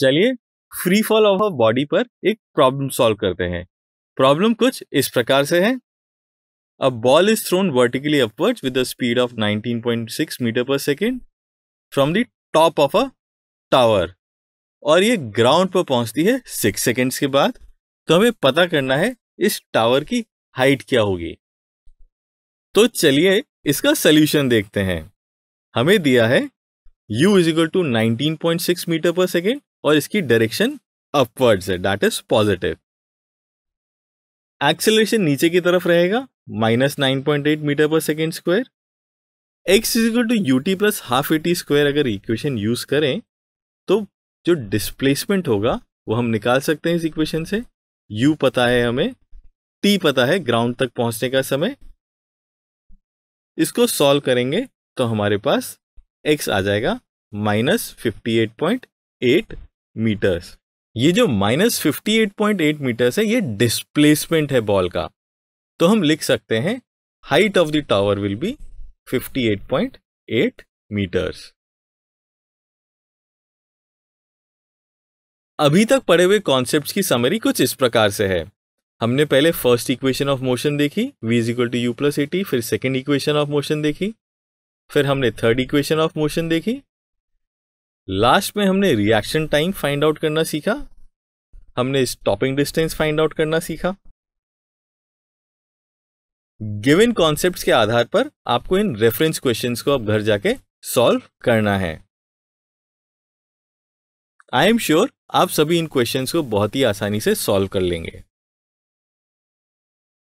चलिए free fall of a body पर एक प्रॉब्लम सॉल्व करते हैं प्रॉब्लम कुछ इस प्रकार से है a ball is thrown vertically upwards with a speed of 19.6 metre per second from the top of a tower और ये ग्राउंड पर पहुंचती है सिक्स सेकेंड्स के बाद तो हमें पता करना है इस टावर की हाइट क्या होगी तो चलिए इसका सोल्यूशन देखते हैं हमें दिया है u is equal to nineteen point six metre per second और इसकी डायरेक्शन अपवर्ड्स है डैट इज पॉजिटिव एक्सेलरेशन नीचे की तरफ रहेगा minus nine point eight metre per second square x equal to u t plus half a t square अगर equation use करें तो जो डिस्प्लेसमेंट होगा वो हम निकाल सकते हैं इस इक्वेशन से यू पता है हमें टी पता है ग्राउंड तक पहुंचने का समय इसको सॉल्व करेंगे तो हमारे पास एक्स आ जाएगा minus fifty eight point eight metres ये जो minus fifty eight point eight metres है ये डिस्प्लेसमेंट है बॉल का तो हम लिख सकते हैं height of the tower will be fifty eight point eight metres अभी तक पढ़े हुए कॉन्सेप्ट की समरी कुछ इस प्रकार से है हमने पहले फर्स्ट इक्वेशन ऑफ मोशन देखी v is equal to u plus a t फिर सेकेंड इक्वेशन ऑफ मोशन देखी फिर हमने थर्ड इक्वेशन ऑफ मोशन देखी लास्ट में हमने रिएक्शन टाइम फाइंड आउट करना सीखा हमने स्टॉपिंग डिस्टेंस फाइंड आउट करना सीखा गिवन कॉन्सेप्ट्स के आधार पर आपको इन रेफरेंस क्वेश्चंस को अब घर जाके सॉल्व करना है आई एम श्योर आप सभी इन क्वेश्चंस को बहुत ही आसानी से सॉल्व कर लेंगे